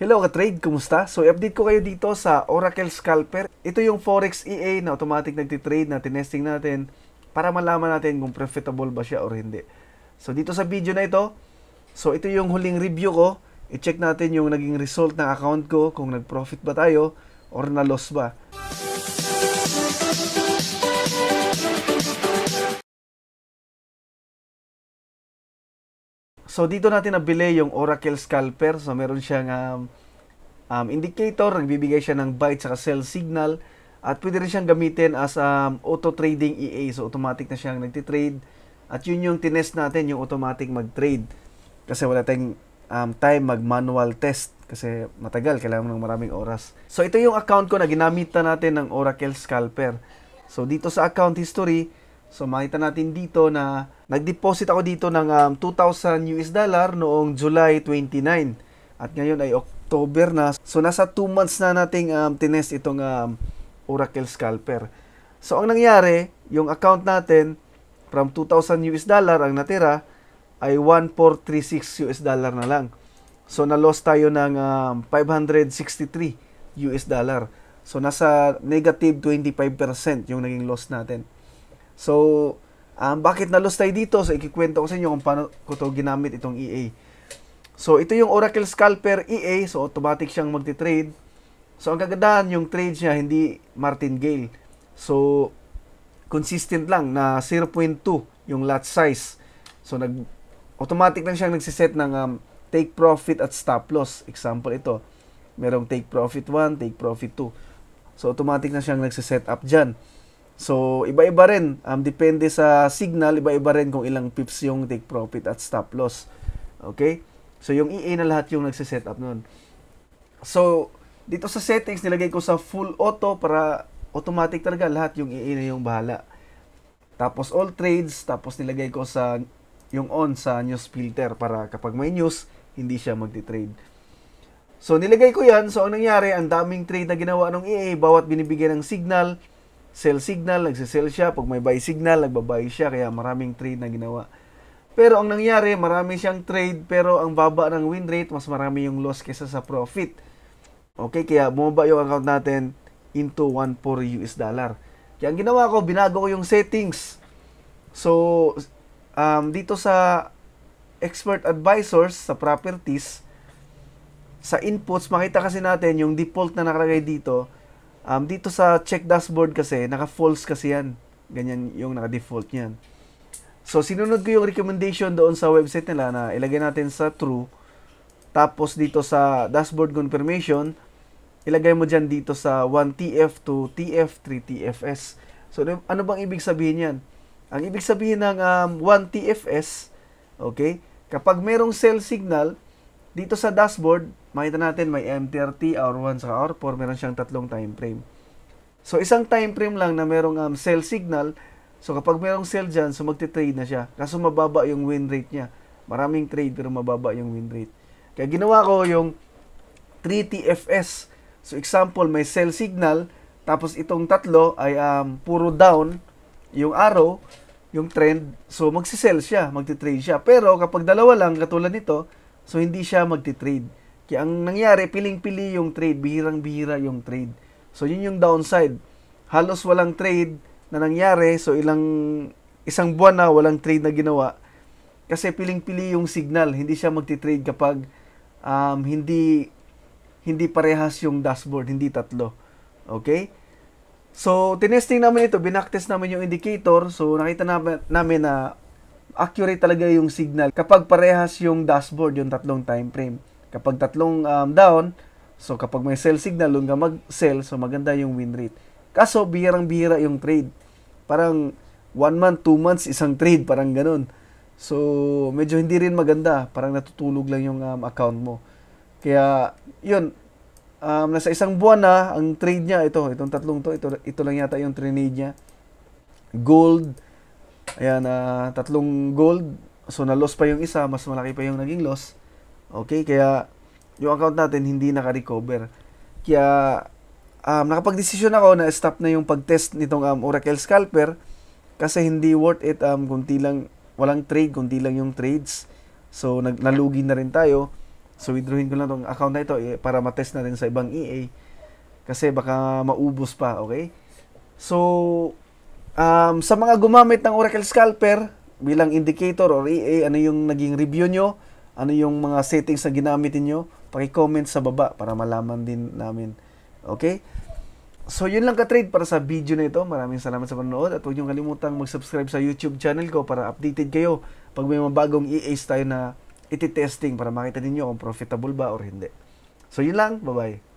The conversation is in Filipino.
Hello ka-trade, kumusta? So i-update ko kayo dito sa Oracle Scalper. Ito yung Forex EA na automatic nagtitrade na tinesting natin para malaman natin kung profitable ba siya or hindi. So dito sa video na ito, so ito yung huling review ko. I-check natin yung naging result ng account ko kung nag-profit ba tayo or na-loss ba. So dito natin nabili yung Oracle Scalper. So meron siyang um, um, indicator, nagbibigay siya ng byte sa sell signal. At pwede rin siyang gamitin as um, auto trading EA. So automatic na siyang nagtitrade. At yun yung tinest natin, yung automatic mag-trade. Kasi wala tayong um, time mag-manual test. Kasi matagal, kailangan ng maraming oras. So ito yung account ko na ginamit natin ng Oracle Scalper. So dito sa account history, So makita natin dito na nag-deposit ako dito ng um, 2,000 US dollar noong July 29. At ngayon ay October na. So nasa 2 months na nating um, tinest itong um, Oracle Scalper. So ang nangyari, yung account natin from 2,000 US dollar ang natira ay 1,436 US dollar na lang. So na-loss tayo ng um, 563 US dollar. So nasa negative 25% yung naging loss natin. So, um, bakit na nalos tayo dito? So, ikikwento ko sa inyo kung paano ko to ginamit itong EA. So, ito yung Oracle Scalper EA. So, automatic siyang magti-trade. So, ang kagandahan, yung trade niya, hindi martingale. So, consistent lang na 0.2 yung lot size. So, nag automatic lang siyang nagsiset ng um, take profit at stop loss. Example ito. Merong take profit 1, take profit 2. So, automatic na siyang nagsiset up dyan. So, iba-iba rin. Um, depende sa signal, iba-iba rin kung ilang pips yung take profit at stop loss. Okay? So, yung EA na lahat yung nagsiset up nun. So, dito sa settings, nilagay ko sa full auto para automatic talaga lahat yung EA na yung bahala. Tapos all trades, tapos nilagay ko sa yung on sa news filter para kapag may news, hindi siya magti-trade. So, nilagay ko yan. So, ang nangyari, ang daming trade na ginawa ng EA, bawat binibigay ng signal, sell signal, nagsisell siya. Pag may buy signal, nagbabuy siya. Kaya maraming trade na ginawa. Pero ang nangyari, marami siyang trade pero ang baba ng win rate, mas marami yung loss kaysa sa profit. Okay, kaya bumaba yung account natin into 1.4 US dollar. Kaya ang ginawa ko, binago ko yung settings. So, um, dito sa expert advisors, sa properties, sa inputs, makita kasi natin yung default na nakalagay dito, Um, dito sa check dashboard kasi, naka-false kasi yan. Ganyan yung naka-default niyan. So, sinunod ko yung recommendation doon sa website nila na ilagay natin sa true. Tapos, dito sa dashboard confirmation, ilagay mo dyan dito sa 1TF to TF3 TFS. So, ano, ano bang ibig sabihin yan? Ang ibig sabihin ng um, 1TFS, okay, kapag merong cell signal, dito sa dashboard, makita natin may MTRT, 30 hour 1, sa hour 4, meron siyang tatlong time frame. So, isang time frame lang na merong um, sell signal. So, kapag merong sell dyan, so magte-trade na siya. Kaso mababa yung win rate niya. Maraming trade pero mababa yung win rate. Kaya ginawa ko yung 3TFS. So, example, may sell signal. Tapos, itong tatlo ay um, puro down yung arrow, yung trend. So, magsisell siya, magte-trade siya. Pero, kapag dalawa lang, katulad nito, so hindi siya magte-trade. Kaya ang nangyari, piling-pili yung trade, bihirang-bihira yung trade. So yun yung downside. Halos walang trade na nangyari, so ilang isang buwan na walang trade na ginawa. Kasi piling-pili yung signal, hindi siya magti-trade kapag um, hindi hindi parehas yung dashboard, hindi tatlo. Okay? So, tinesting namin ito, binaktest namin yung indicator. So, nakita namin, namin na accurate talaga yung signal kapag parehas yung dashboard, yung tatlong time frame. Kapag tatlong um, down, so kapag may sell signal, doon mag-sell, so maganda yung win rate. Kaso, birang-bira yung trade. Parang one month, two months, isang trade, parang ganun. So, medyo hindi rin maganda. Parang natutulog lang yung um, account mo. Kaya, yun, um, nasa isang buwan na, ang trade niya, ito, itong tatlong to, ito, ito lang yata yung trade niya. Gold, ayan, uh, tatlong gold, so na-loss pa yung isa, mas malaki pa yung naging loss. Okay? Kaya, yung account natin hindi naka-recover. Kaya, um, nakapag-desisyon ako na stop na yung pag-test nitong um, Oracle Scalper kasi hindi worth it um, kunti lang, walang trade, kunti lang yung trades. So, nag, nalugi na rin tayo. So, withdrawin ko lang tong account na ito eh, para matest rin sa ibang EA kasi baka maubos pa, okay? So, um, sa mga gumamit ng Oracle Scalper bilang indicator or EA, ano yung naging review nyo? ano yung mga settings na ginamit niyo, paki-comment sa baba para malaman din namin. Okay? So, yun lang ka-trade para sa video na ito. Maraming salamat sa panonood at huwag niyo kalimutang mag-subscribe sa YouTube channel ko para updated kayo pag may mga bagong EAs tayo na iti-testing para makita ninyo kung profitable ba or hindi. So, yun lang. Bye-bye.